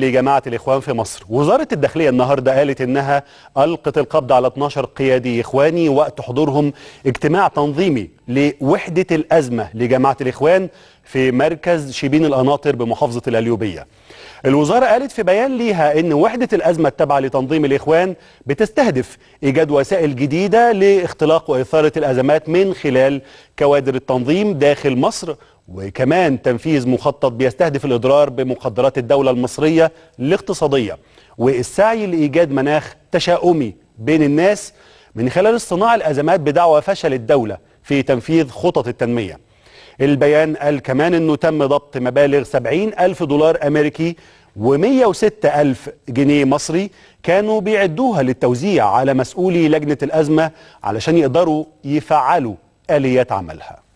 لجماعة الإخوان في مصر وزارة الداخلية النهاردة قالت إنها ألقت القبض على 12 قيادي إخواني وقت حضورهم اجتماع تنظيمي لوحدة الأزمة لجماعة الإخوان في مركز شبين القناطر بمحافظة الأليوبية الوزارة قالت في بيان ليها أن وحدة الأزمة التابعة لتنظيم الإخوان بتستهدف إيجاد وسائل جديدة لاختلاق وإثارة الأزمات من خلال كوادر التنظيم داخل مصر وكمان تنفيذ مخطط بيستهدف الإضرار بمقدرات الدولة المصرية الاقتصادية والسعي لإيجاد مناخ تشاؤمي بين الناس من خلال اصطناع الأزمات بدعوى فشل الدولة في تنفيذ خطط التنمية البيان قال كمان أنه تم ضبط مبالغ 70 ألف دولار أمريكي و106 ألف جنيه مصري كانوا بيعدوها للتوزيع على مسؤولي لجنة الأزمة علشان يقدروا يفعلوا آليات عملها